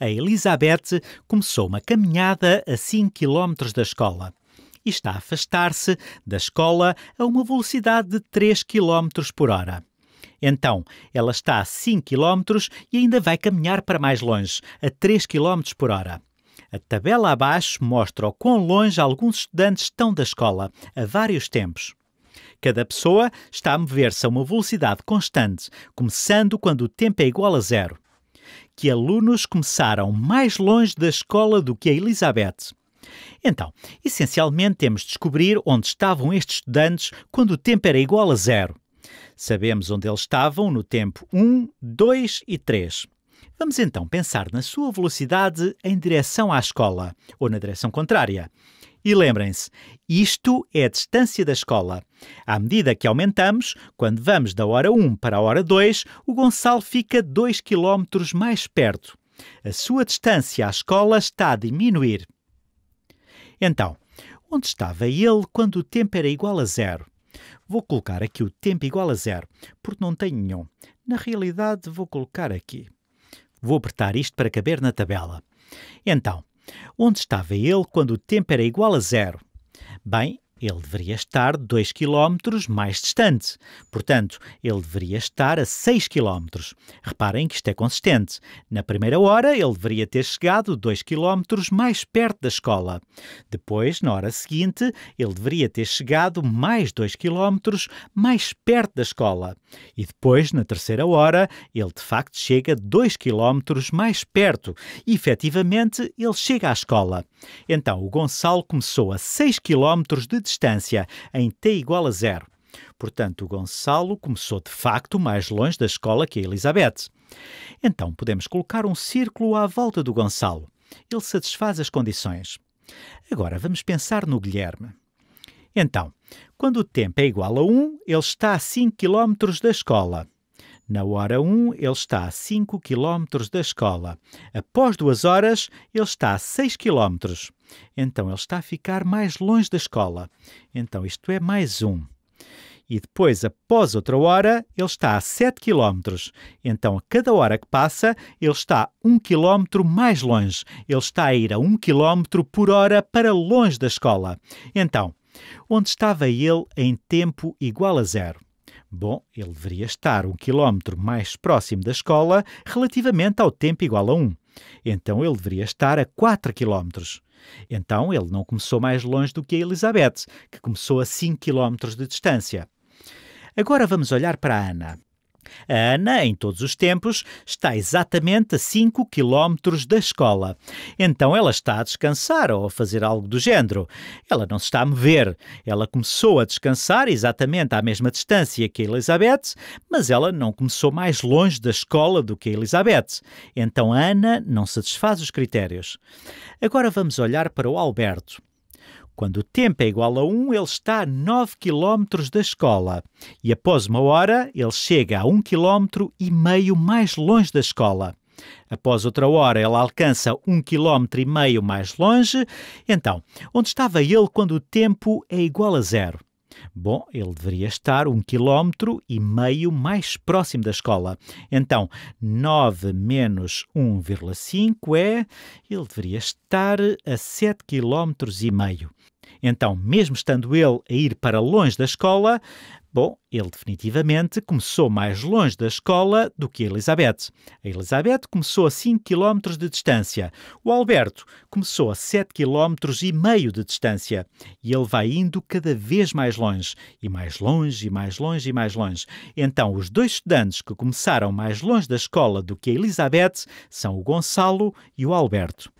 A Elizabeth começou uma caminhada a 5 km da escola e está a afastar-se da escola a uma velocidade de 3 km por hora. Então, ela está a 5 km e ainda vai caminhar para mais longe, a 3 km por hora. A tabela abaixo mostra o quão longe alguns estudantes estão da escola, a vários tempos. Cada pessoa está a mover-se a uma velocidade constante, começando quando o tempo é igual a zero que alunos começaram mais longe da escola do que a Elizabeth. Então, essencialmente temos de descobrir onde estavam estes estudantes quando o tempo era igual a zero. Sabemos onde eles estavam no tempo 1, 2 e 3. Vamos então pensar na sua velocidade em direção à escola, ou na direção contrária. E lembrem-se, isto é a distância da escola. À medida que aumentamos, quando vamos da hora 1 para a hora 2, o Gonçalo fica 2 km mais perto. A sua distância à escola está a diminuir. Então, onde estava ele quando o tempo era igual a zero? Vou colocar aqui o tempo igual a zero, porque não tenho nenhum. Na realidade, vou colocar aqui. Vou apertar isto para caber na tabela. Então, Onde estava ele quando o tempo era igual a zero? Bem, ele deveria estar 2 km mais distante. Portanto, ele deveria estar a 6 km. Reparem que isto é consistente. Na primeira hora, ele deveria ter chegado 2 km mais perto da escola. Depois, na hora seguinte, ele deveria ter chegado mais 2 km mais perto da escola. E depois, na terceira hora, ele de facto chega 2 km mais perto. E efetivamente, ele chega à escola. Então, o Gonçalo começou a 6 km de distância, em t igual a zero. Portanto, Gonçalo começou de facto mais longe da escola que a Elizabeth. Então podemos colocar um círculo à volta do Gonçalo. Ele satisfaz as condições. Agora vamos pensar no Guilherme. Então, quando o tempo é igual a 1, ele está a 5 km da escola. Na hora 1, ele está a 5 km da escola. Após duas horas, ele está a 6 km. Então, ele está a ficar mais longe da escola. Então, isto é mais um e depois, após outra hora, ele está a 7 km. Então, a cada hora que passa, ele está 1 km mais longe. Ele está a ir a 1 km por hora para longe da escola. Então, onde estava ele em tempo igual a zero? Bom, ele deveria estar um quilómetro mais próximo da escola relativamente ao tempo igual a 1. Então ele deveria estar a 4 quilómetros. Então ele não começou mais longe do que a Elizabeth, que começou a 5 quilómetros de distância. Agora vamos olhar para a Ana. A Ana, em todos os tempos, está exatamente a 5 quilómetros da escola. Então ela está a descansar ou a fazer algo do género. Ela não se está a mover. Ela começou a descansar exatamente à mesma distância que a Elizabeth, mas ela não começou mais longe da escola do que a Elizabeth. Então a Ana não satisfaz os critérios. Agora vamos olhar para o Alberto. Quando o tempo é igual a 1, ele está a 9 km da escola e após uma hora ele chega a 1 km e meio mais longe da escola. Após outra hora, ele alcança um quilómetro e meio mais longe. Então, onde estava ele quando o tempo é igual a zero? Bom, ele deveria estar um quilómetro e meio mais próximo da escola. Então, 9 menos 1,5 é... Ele deveria estar a 7 quilómetros e meio. Então, mesmo estando ele a ir para longe da escola, Bom, ele definitivamente começou mais longe da escola do que a Elizabeth. A Elizabeth começou a 5 km de distância. O Alberto começou a 7 km e meio de distância. E ele vai indo cada vez mais longe, e mais longe, e mais longe, e mais longe. Então, os dois estudantes que começaram mais longe da escola do que a Elizabeth são o Gonçalo e o Alberto.